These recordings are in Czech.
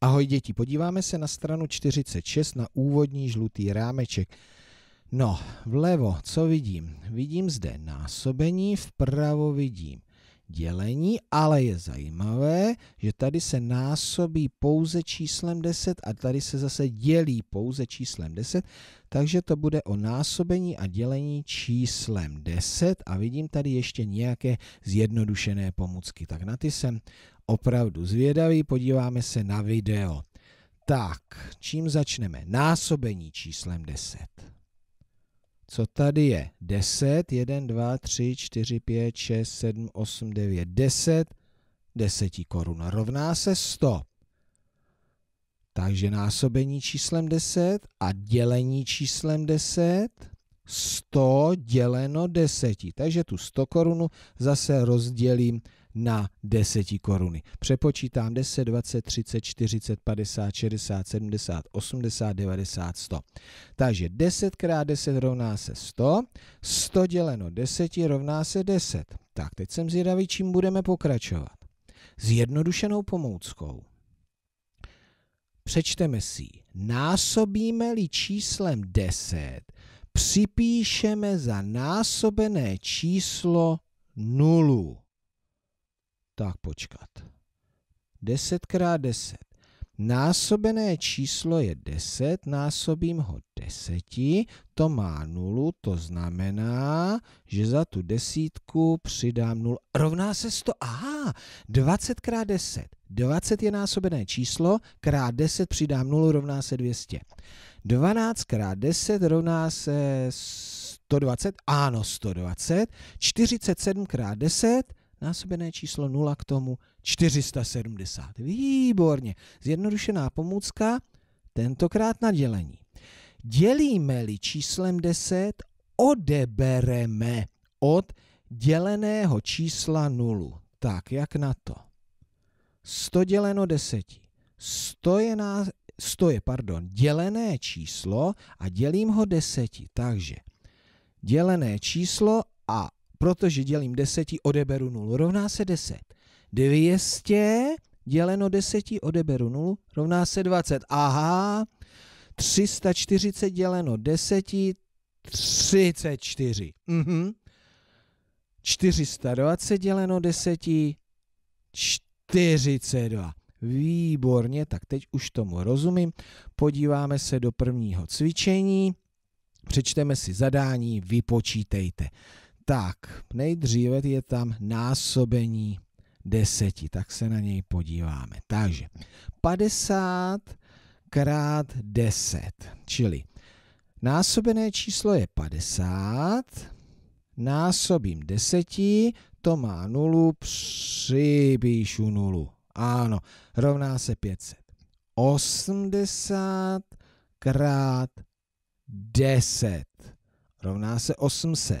Ahoj děti, podíváme se na stranu 46 na úvodní žlutý rámeček. No, vlevo, co vidím? Vidím zde násobení, vpravo vidím dělení, ale je zajímavé, že tady se násobí pouze číslem 10 a tady se zase dělí pouze číslem 10, takže to bude o násobení a dělení číslem 10 a vidím tady ještě nějaké zjednodušené pomůcky, tak na ty jsem opravdu zvědaví, podíváme se na video. Tak, čím začneme? Násobení číslem 10. Co tady je? 10, 1, 2, 3, 4, 5, 6, 7, 8, 9, 10. 10 korun rovná se 100. Takže násobení číslem 10 a dělení číslem 10. 100 děleno 10. Takže tu 100 korunu zase rozdělím na 10 koruny. Přepočítám 10, 20, 30, 40, 50, 60, 70, 80, 90, 100. Takže 10 x 10 rovná se 100, 100 děleno 10 rovná se 10. Tak, teď jsem zvědavý, čím budeme pokračovat. Zjednodušenou pomůckou. Přečteme si Násobíme-li číslem 10, připíšeme za násobené číslo nulu. Tak počkat. 10 x 10. Násobené číslo je 10, násobím ho 10, to má nulu, to znamená, že za tu desítku přidám 0. Rovná se 100, aha, 20 krát 10. 20 je násobené číslo, krát 10 přidám 0 rovná se 200. 12 krát 10 rovná se 120, ano 120. 47 krát 10 násobené číslo 0 k tomu 470. Výborně. Zjednodušená pomůcka, tentokrát na dělení. Dělíme-li číslem 10, odebereme od děleného čísla 0. Tak, jak na to? 100 děleno 10. 100 je, na, 100 je pardon, dělené číslo a dělím ho deseti. Takže dělené číslo a protože dělím 10, odeberu 0, rovná se 10. 200 děleno 10, odeberu 0, rovná se 20. Aha, 340 děleno 10, 34. Mhm. 420 děleno 10, 42. Výborně, tak teď už tomu rozumím. Podíváme se do prvního cvičení, přečteme si zadání, vypočítejte. Tak, nejdříve je tam násobení deseti, tak se na něj podíváme. Takže 50 krát 10, čili násobené číslo je 50, násobím deseti, to má nulu, připíšu nulu. Ano, rovná se 500. 80 krát 10 rovná se 800.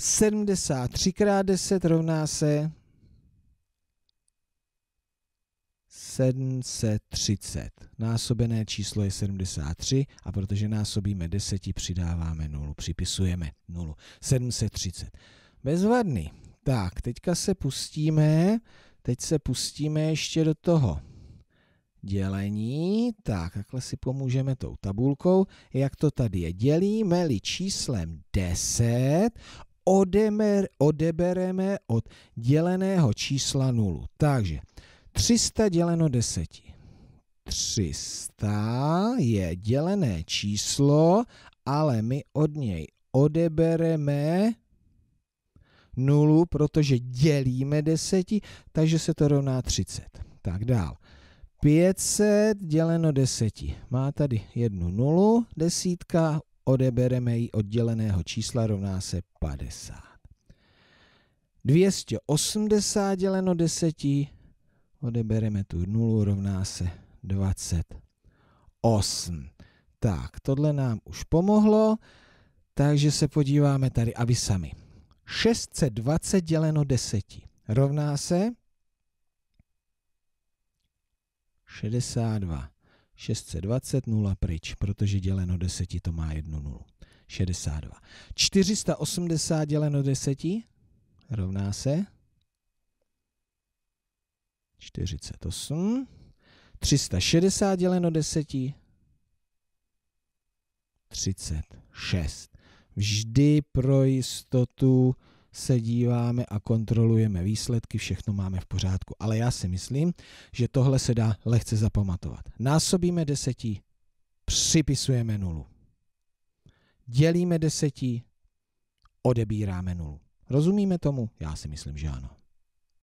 73 krát 10 rovná se 730. Násobené číslo je 73 a protože násobíme 10, přidáváme 0, připisujeme 0. 730. Bezvadný. Tak, teďka se pustíme, teď se pustíme ještě do toho dělení. Tak, takhle si pomůžeme tou tabulkou. Jak to tady je? Dělíme-li číslem 10, odemer, odebereme od děleného čísla nulu. Takže 300 děleno 10. 300 je dělené číslo, ale my od něj odebereme nulu, protože dělíme 10. takže se to rovná 30. Tak dál. 500 děleno 10. Má tady jednu nulu, desítka, odebereme ji odděleného čísla rovná se 50. 280 děleno 10, odebereme tu nulu, rovná se 28. Tak, tohle nám už pomohlo, takže se podíváme tady a vy sami. 620 děleno 10 rovná se 62. 620 0 pryč, protože děleno 10 to má jednu nulu. 62. 480 děleno 10 rovná se 48. 360 děleno 10 36. Vždy pro jistotu se díváme a kontrolujeme výsledky, všechno máme v pořádku. Ale já si myslím, že tohle se dá lehce zapamatovat. Násobíme desetí, připisujeme nulu. Dělíme desetí, odebíráme nulu. Rozumíme tomu? Já si myslím, že ano.